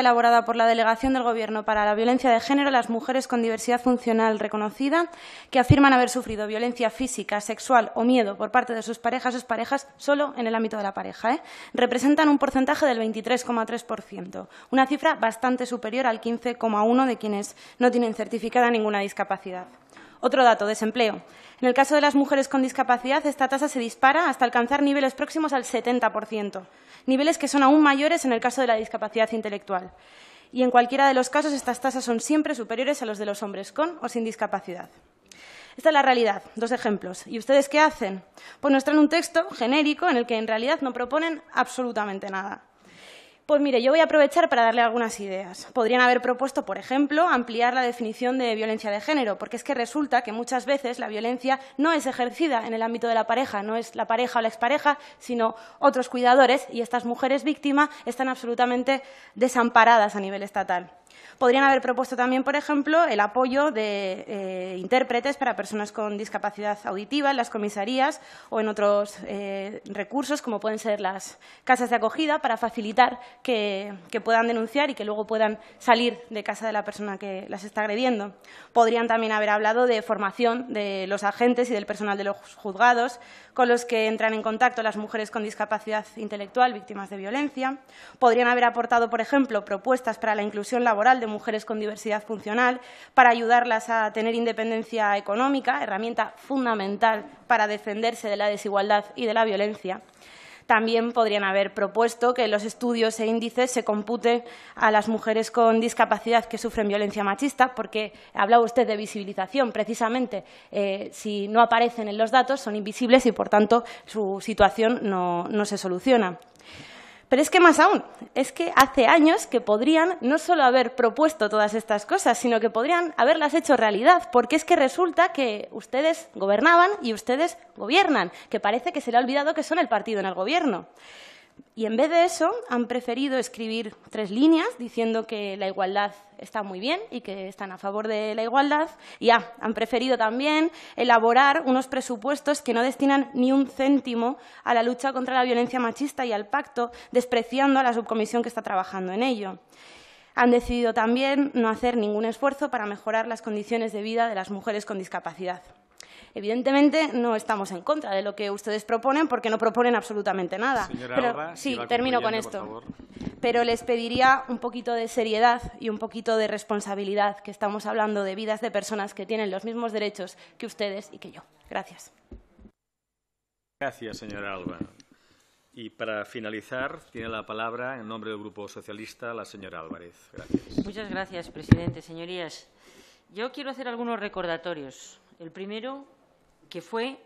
elaborada por la Delegación del Gobierno para la Violencia de Género a las mujeres con diversidad funcional reconocida que afirman haber sufrido violencia física, sexual o miedo por parte de sus parejas o parejas solo en el ámbito de la pareja. ¿eh? Representan un porcentaje del 23,3%, una cifra bastante superior al 15,1% de quienes no tienen certificada ninguna discapacidad. Otro dato, desempleo. En el caso de las mujeres con discapacidad, esta tasa se dispara hasta alcanzar niveles próximos al 70%, niveles que son aún mayores en el caso de la discapacidad intelectual. Y en cualquiera de los casos, estas tasas son siempre superiores a los de los hombres con o sin discapacidad. Esta es la realidad. Dos ejemplos. ¿Y ustedes qué hacen? Pues nos traen un texto genérico en el que en realidad no proponen absolutamente nada. Pues mire, yo voy a aprovechar para darle algunas ideas. Podrían haber propuesto, por ejemplo, ampliar la definición de violencia de género, porque es que resulta que muchas veces la violencia no es ejercida en el ámbito de la pareja, no es la pareja o la expareja, sino otros cuidadores y estas mujeres víctimas están absolutamente desamparadas a nivel estatal. Podrían haber propuesto también, por ejemplo, el apoyo de eh, intérpretes para personas con discapacidad auditiva en las comisarías o en otros eh, recursos, como pueden ser las casas de acogida, para facilitar que, que, puedan denunciar y que luego puedan salir de casa de la persona que las está agrediendo. Podrían también haber hablado de formación de los agentes y del personal de los juzgados con los que entran en contacto las mujeres con discapacidad intelectual víctimas de violencia. Podrían haber aportado, por ejemplo, propuestas para la inclusión laboral de mujeres con diversidad funcional para ayudarlas a tener independencia económica, herramienta fundamental para defenderse de la desigualdad y de la violencia. También podrían haber propuesto que los estudios e índices se computen a las mujeres con discapacidad que sufren violencia machista, porque hablaba usted de visibilización. Precisamente, eh, si no aparecen en los datos, son invisibles y, por tanto, su situación no se soluciona. Pero es que más aún, es que hace años que podrían no solo haber propuesto todas estas cosas, sino que podrían haberlas hecho realidad, porque es que resulta que ustedes gobernaban y ustedes gobiernan, que parece que se le ha olvidado que son el partido en el gobierno. Y en vez de eso, han preferido escribir tres líneas diciendo que la igualdad está muy bien y que están a favor de la igualdad. Y han preferido también elaborar unos presupuestos que no destinan ni un céntimo a la lucha contra la violencia machista y al pacto, despreciando a la subcomisión que está trabajando en ello. Han decidido también no hacer ningún esfuerzo para mejorar las condiciones de vida de las mujeres con discapacidad. Evidentemente no estamos en contra de lo que ustedes proponen porque no proponen absolutamente nada. Pero, sí, termino con esto. Pero les pediría un poquito de seriedad y un poquito de responsabilidad, que estamos hablando de vidas de personas que tienen los mismos derechos que ustedes y que yo. Gracias. Gracias, señora Alba. Y para finalizar, tiene la palabra, en nombre del Grupo Socialista, la señora Álvarez. Gracias. Muchas gracias, presidente. Señorías, yo quiero hacer algunos recordatorios. El primero que fue